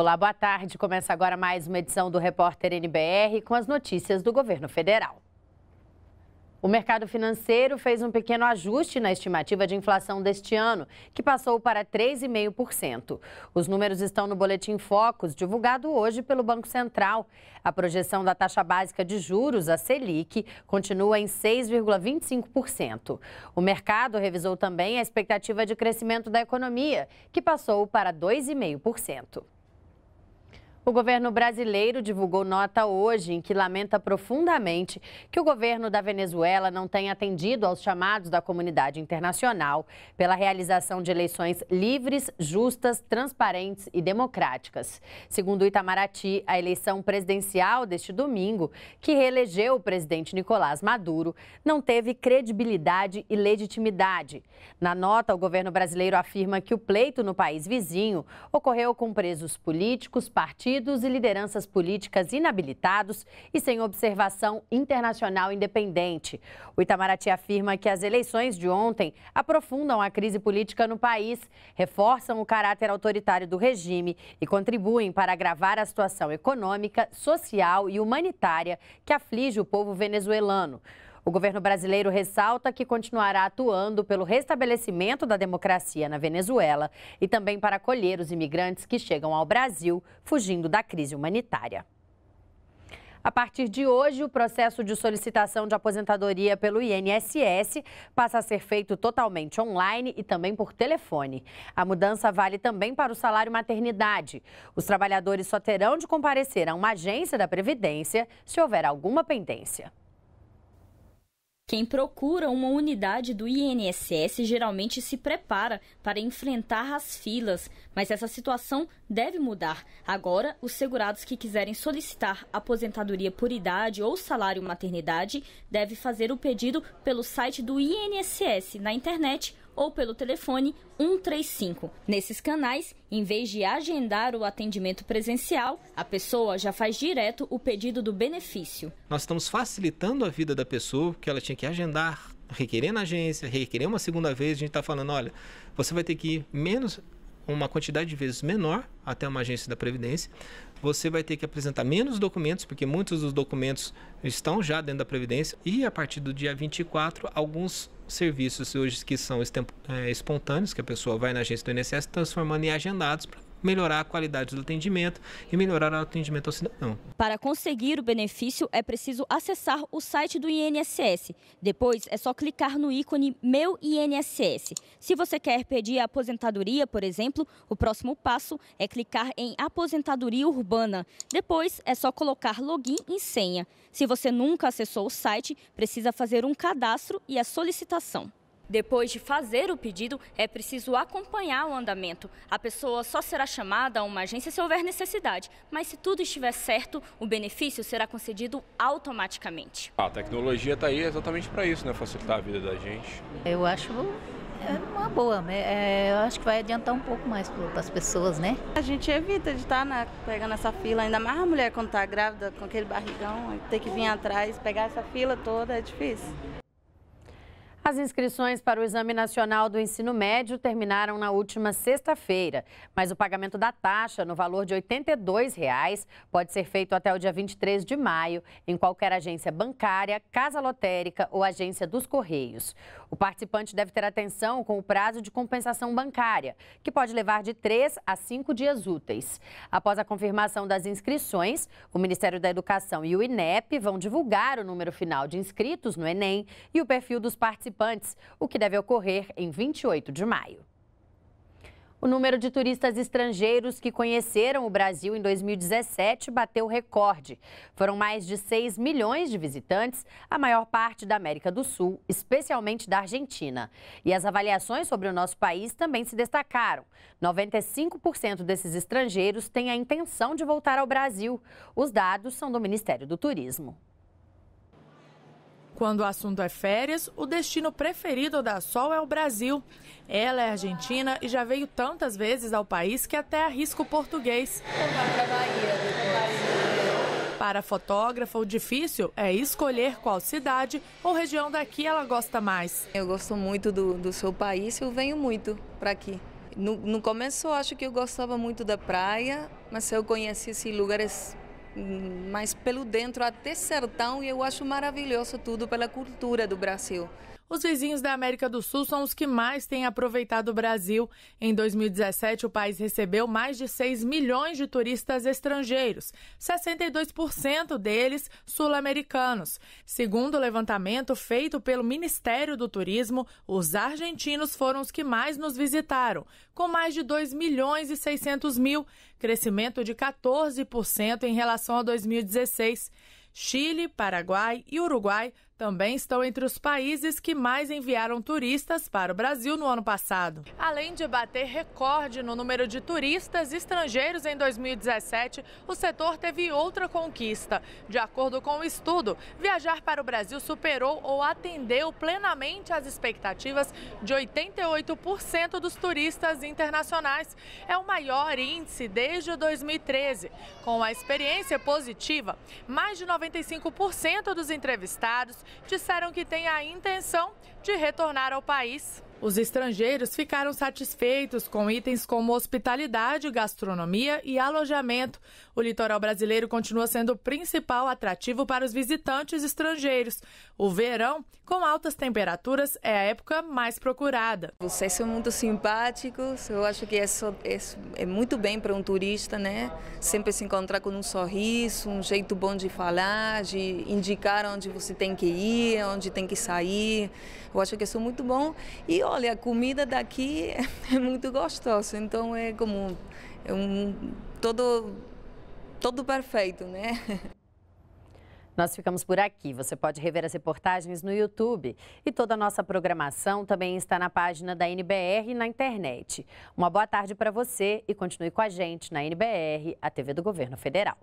Olá, boa tarde. Começa agora mais uma edição do Repórter NBR com as notícias do governo federal. O mercado financeiro fez um pequeno ajuste na estimativa de inflação deste ano, que passou para 3,5%. Os números estão no Boletim Focus, divulgado hoje pelo Banco Central. A projeção da taxa básica de juros, a Selic, continua em 6,25%. O mercado revisou também a expectativa de crescimento da economia, que passou para 2,5%. O governo brasileiro divulgou nota hoje em que lamenta profundamente que o governo da Venezuela não tenha atendido aos chamados da comunidade internacional pela realização de eleições livres, justas, transparentes e democráticas. Segundo Itamaraty, a eleição presidencial deste domingo, que reelegeu o presidente Nicolás Maduro, não teve credibilidade e legitimidade. Na nota, o governo brasileiro afirma que o pleito no país vizinho ocorreu com presos políticos, partidos partidos e lideranças políticas inabilitados e sem observação internacional independente. O Itamaraty afirma que as eleições de ontem aprofundam a crise política no país, reforçam o caráter autoritário do regime e contribuem para agravar a situação econômica, social e humanitária que aflige o povo venezuelano. O governo brasileiro ressalta que continuará atuando pelo restabelecimento da democracia na Venezuela e também para acolher os imigrantes que chegam ao Brasil fugindo da crise humanitária. A partir de hoje, o processo de solicitação de aposentadoria pelo INSS passa a ser feito totalmente online e também por telefone. A mudança vale também para o salário maternidade. Os trabalhadores só terão de comparecer a uma agência da Previdência se houver alguma pendência. Quem procura uma unidade do INSS geralmente se prepara para enfrentar as filas, mas essa situação deve mudar. Agora, os segurados que quiserem solicitar aposentadoria por idade ou salário maternidade devem fazer o pedido pelo site do INSS na internet ou pelo telefone 135. Nesses canais, em vez de agendar o atendimento presencial, a pessoa já faz direto o pedido do benefício. Nós estamos facilitando a vida da pessoa, que ela tinha que agendar, requerer na agência, requerer uma segunda vez. A gente está falando: olha, você vai ter que ir menos uma quantidade de vezes menor até uma agência da Previdência. Você vai ter que apresentar menos documentos, porque muitos dos documentos estão já dentro da Previdência. E a partir do dia 24, alguns serviços hoje que são é, espontâneos, que a pessoa vai na agência do INSS, transformando em agendados para melhorar a qualidade do atendimento e melhorar o atendimento ao cidadão. Para conseguir o benefício, é preciso acessar o site do INSS. Depois, é só clicar no ícone Meu INSS. Se você quer pedir a aposentadoria, por exemplo, o próximo passo é clicar em Aposentadoria Urbana. Depois, é só colocar login e senha. Se você nunca acessou o site, precisa fazer um cadastro e a solicitação. Depois de fazer o pedido, é preciso acompanhar o andamento. A pessoa só será chamada a uma agência se houver necessidade, mas se tudo estiver certo, o benefício será concedido automaticamente. A tecnologia está aí exatamente para isso, né? facilitar a vida da gente. Eu acho é uma boa, né? é, eu acho que vai adiantar um pouco mais para as pessoas, né? A gente evita de estar tá, né, pegando essa fila, ainda mais a mulher quando está grávida, com aquele barrigão, ter que vir atrás, pegar essa fila toda é difícil. As inscrições para o Exame Nacional do Ensino Médio terminaram na última sexta-feira, mas o pagamento da taxa, no valor de R$ 82,00, pode ser feito até o dia 23 de maio em qualquer agência bancária, casa lotérica ou agência dos Correios. O participante deve ter atenção com o prazo de compensação bancária, que pode levar de 3 a 5 dias úteis. Após a confirmação das inscrições, o Ministério da Educação e o INEP vão divulgar o número final de inscritos no Enem e o perfil dos participantes participantes, o que deve ocorrer em 28 de maio. O número de turistas estrangeiros que conheceram o Brasil em 2017 bateu recorde. Foram mais de 6 milhões de visitantes, a maior parte da América do Sul, especialmente da Argentina. E as avaliações sobre o nosso país também se destacaram. 95% desses estrangeiros têm a intenção de voltar ao Brasil. Os dados são do Ministério do Turismo. Quando o assunto é férias, o destino preferido da Sol é o Brasil. Ela é argentina e já veio tantas vezes ao país que até arrisca o português. Para a fotógrafa, o difícil é escolher qual cidade ou região daqui ela gosta mais. Eu gosto muito do, do seu país e eu venho muito para aqui. No, no começo, eu acho que eu gostava muito da praia, mas eu conheci esses lugares mas pelo dentro até sertão e eu acho maravilhoso tudo pela cultura do Brasil. Os vizinhos da América do Sul são os que mais têm aproveitado o Brasil. Em 2017, o país recebeu mais de 6 milhões de turistas estrangeiros, 62% deles sul-americanos. Segundo o levantamento feito pelo Ministério do Turismo, os argentinos foram os que mais nos visitaram, com mais de 2 milhões e 600 mil, crescimento de 14% em relação a 2016. Chile, Paraguai e Uruguai também estão entre os países que mais enviaram turistas para o Brasil no ano passado. Além de bater recorde no número de turistas estrangeiros em 2017, o setor teve outra conquista. De acordo com o estudo, viajar para o Brasil superou ou atendeu plenamente as expectativas de 88% dos turistas internacionais. É o maior índice desde 2013. Com a experiência positiva, mais de 95% dos entrevistados disseram que têm a intenção de retornar ao país. Os estrangeiros ficaram satisfeitos com itens como hospitalidade, gastronomia e alojamento. O litoral brasileiro continua sendo o principal atrativo para os visitantes estrangeiros. O verão, com altas temperaturas, é a época mais procurada. Vocês são muito simpáticos, eu acho que é, é, é muito bem para um turista, né? Sempre se encontrar com um sorriso, um jeito bom de falar, de indicar onde você tem que ir, onde tem que sair. Eu acho que isso é muito bom. E olha, a comida daqui é muito gostosa, então é como é um todo todo perfeito, né? Nós ficamos por aqui. Você pode rever as reportagens no YouTube. E toda a nossa programação também está na página da NBR na internet. Uma boa tarde para você e continue com a gente na NBR, a TV do Governo Federal.